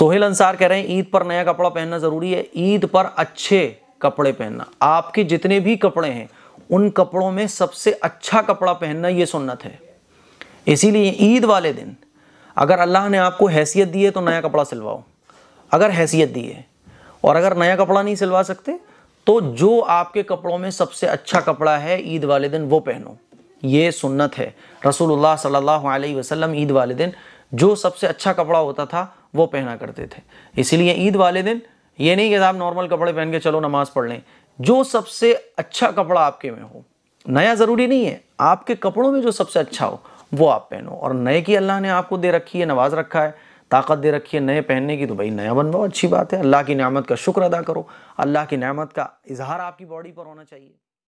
सोहेल अंसार कह रहे हैं ईद पर नया कपड़ा पहनना ज़रूरी है ईद पर अच्छे कपड़े पहनना आपके जितने भी कपड़े हैं उन कपड़ों में सबसे अच्छा कपड़ा पहनना ये सुन्नत है इसीलिए ईद वाले दिन अगर अल्लाह ने आपको हैसियत दी है तो नया कपड़ा सिलवाओ अगर हैसियत दी है और अगर नया कपड़ा नहीं सिलवा सकते तो जो आपके कपड़ों में सबसे अच्छा कपड़ा है ईद वाले दिन वो पहनो ये सुन्नत है रसूलुल्लाह सल्लल्लाहु अलैहि वसल्लम ईद वाले दिन जो सबसे अच्छा कपड़ा होता था वो पहना करते थे इसीलिए ईद वाले दिन ये नहीं कि आप नॉर्मल कपड़े पहन के चलो नमाज पढ़ लें जो सबसे अच्छा कपड़ा आपके में हो नया ज़रूरी नहीं है आपके कपड़ों में जो सबसे अच्छा हो वो आप पहनो और नए की अल्लाह ने आपको दे रखी है नवाज रखा है ताकत दे रखी है नए पहनने की तो भाई नया बनवाओ अच्छी बात है अल्लाह की नियामत का शुक्र अदा करो अल्लाह की नियामत का इजहार आपकी बॉडी पर होना चाहिए